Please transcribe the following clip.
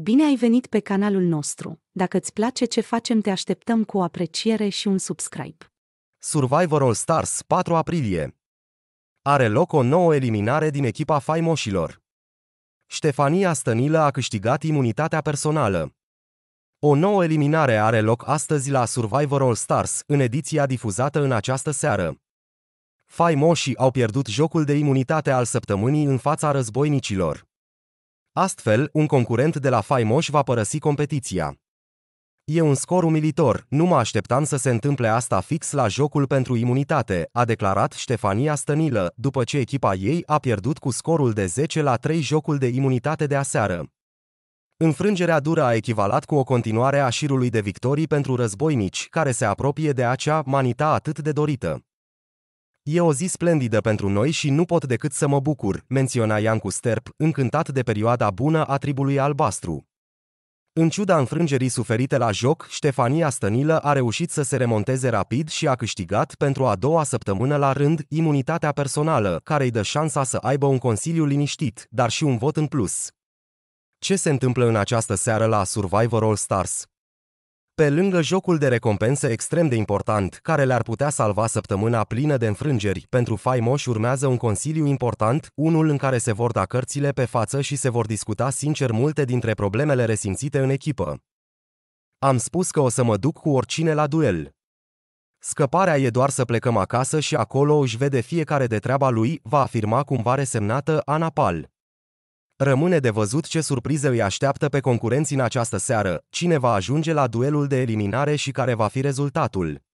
Bine ai venit pe canalul nostru. Dacă îți place ce facem, te așteptăm cu o apreciere și un subscribe. Survivor All Stars 4 aprilie Are loc o nouă eliminare din echipa faimoșilor. Ștefania Stănilă a câștigat imunitatea personală. O nouă eliminare are loc astăzi la Survivor All Stars, în ediția difuzată în această seară. Faimoșii au pierdut jocul de imunitate al săptămânii în fața războinicilor. Astfel, un concurent de la Faimoș va părăsi competiția. E un scor umilitor, nu mă așteptam să se întâmple asta fix la jocul pentru imunitate, a declarat Ștefania Stănilă, după ce echipa ei a pierdut cu scorul de 10 la 3 jocul de imunitate de aseară. Înfrângerea dură a echivalat cu o continuare a șirului de victorii pentru războinici, care se apropie de acea manita atât de dorită. E o zi splendidă pentru noi și nu pot decât să mă bucur, menționa Iancu Sterp, încântat de perioada bună a tribului albastru. În ciuda înfrângerii suferite la joc, Ștefania Stănilă a reușit să se remonteze rapid și a câștigat pentru a doua săptămână la rând imunitatea personală, care îi dă șansa să aibă un consiliu liniștit, dar și un vot în plus. Ce se întâmplă în această seară la Survivor All Stars? Pe lângă jocul de recompense extrem de important, care le-ar putea salva săptămâna plină de înfrângeri, pentru faimoși urmează un consiliu important, unul în care se vor da cărțile pe față și se vor discuta sincer multe dintre problemele resimțite în echipă. Am spus că o să mă duc cu oricine la duel. Scăparea e doar să plecăm acasă și acolo își vede fiecare de treaba lui, va afirma cumva resemnată Ana Pal. Rămâne de văzut ce surprize îi așteaptă pe concurenții în această seară, cine va ajunge la duelul de eliminare și care va fi rezultatul.